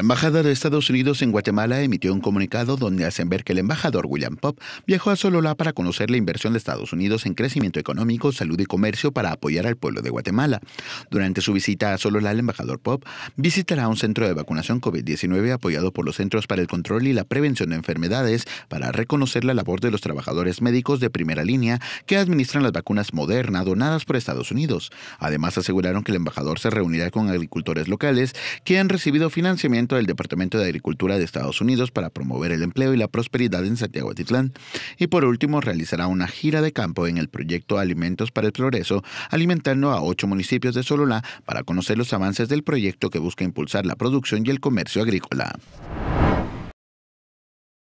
embajada de Estados Unidos en Guatemala emitió un comunicado donde hacen ver que el embajador William Pop viajó a Sololá para conocer la inversión de Estados Unidos en crecimiento económico, salud y comercio para apoyar al pueblo de Guatemala. Durante su visita a Sololá, el embajador Pop visitará un centro de vacunación COVID-19 apoyado por los Centros para el Control y la Prevención de Enfermedades para reconocer la labor de los trabajadores médicos de primera línea que administran las vacunas Moderna donadas por Estados Unidos. Además, aseguraron que el embajador se reunirá con agricultores locales que han recibido financiamiento del Departamento de Agricultura de Estados Unidos para promover el empleo y la prosperidad en Santiago Atitlán. Y por último, realizará una gira de campo en el proyecto Alimentos para el Progreso, alimentando a ocho municipios de Sololá para conocer los avances del proyecto que busca impulsar la producción y el comercio agrícola.